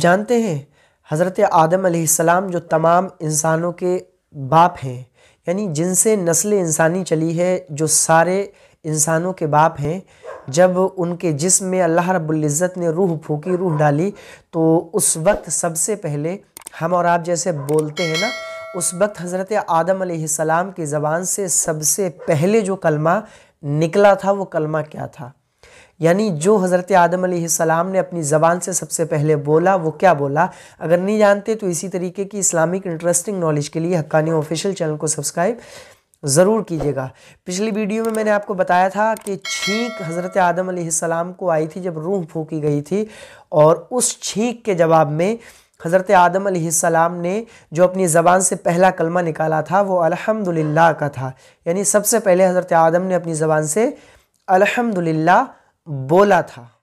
जानते हैं हज़रत आदम सलाम जो तमाम इंसानों के बाप हैं यानी जिनसे नस्ल इंसानी चली है जो सारे इंसानों के बाप हैं जब उनके जिस्म में अल्लाह रब्ज़त ने रूह फूकी रूह डाली तो उस वक्त सबसे पहले हम और आप जैसे बोलते हैं ना उस वक्त हज़रत आदम सलाम की ज़बान से सबसे पहले जो कलमा निकला था वो कलमा क्या था यानी जो हज़रत आदम सलाम ने अपनी ज़बान से सबसे पहले बोला वो क्या बोला अगर नहीं जानते तो इसी तरीके की इस्लामिक इंटरेस्टिंग नॉलेज के लिए हक्कानी ऑफिशियल चैनल को सब्सक्राइब ज़रूर कीजिएगा पिछली वीडियो में मैंने आपको बताया था कि छींक हज़रत आदम सलाम को आई थी जब रूह फूकी गई थी और उस छींक के जवाब में हज़रत आदम सलाम ने जो अपनी ज़बान से पहला कलमा निकाला था वो अलहमदिल्ला का था यानी सबसे पहले हज़रत आदम ने अपनी ज़बान से अलहमदिल्ला बोला था